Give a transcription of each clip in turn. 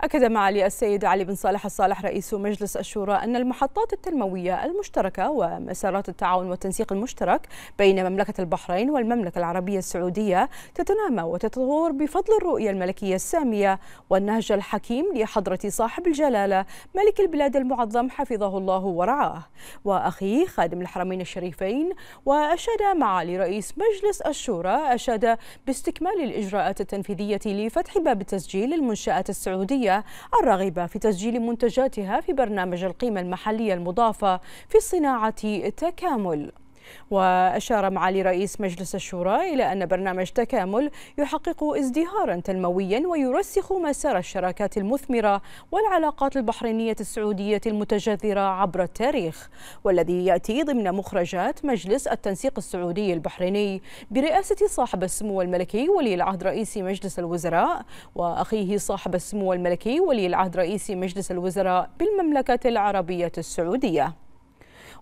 أكد معالي السيد علي بن صالح الصالح رئيس مجلس الشورى أن المحطات التنموية المشتركة ومسارات التعاون والتنسيق المشترك بين مملكة البحرين والمملكة العربية السعودية تتنامى وتتطور بفضل الرؤية الملكية السامية والنهج الحكيم لحضرة صاحب الجلالة ملك البلاد المعظم حفظه الله ورعاه وأخيه خادم الحرمين الشريفين وأشاد معالي رئيس مجلس الشورى أشاد باستكمال الإجراءات التنفيذية لفتح باب التسجيل للمنشآت السعودية الراغبة في تسجيل منتجاتها في برنامج القيمة المحلية المضافة في صناعة تكامل وأشار معالي رئيس مجلس الشورى إلى أن برنامج تكامل يحقق ازدهارا تنمويا ويرسخ مسار الشراكات المثمرة والعلاقات البحرينية السعودية المتجذرة عبر التاريخ والذي يأتي ضمن مخرجات مجلس التنسيق السعودي البحريني برئاسة صاحب السمو الملكي ولي العهد رئيس مجلس الوزراء وأخيه صاحب السمو الملكي ولي العهد رئيس مجلس الوزراء بالمملكة العربية السعودية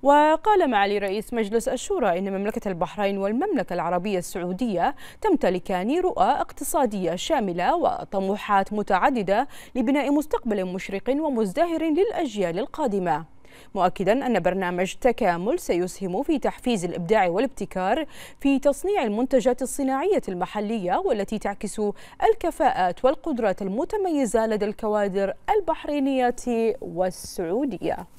وقال معالي رئيس مجلس الشورى إن مملكة البحرين والمملكة العربية السعودية تمتلكان رؤى اقتصادية شاملة وطموحات متعددة لبناء مستقبل مشرق ومزدهر للأجيال القادمة مؤكدا أن برنامج تكامل سيسهم في تحفيز الإبداع والابتكار في تصنيع المنتجات الصناعية المحلية والتي تعكس الكفاءات والقدرات المتميزة لدى الكوادر البحرينية والسعودية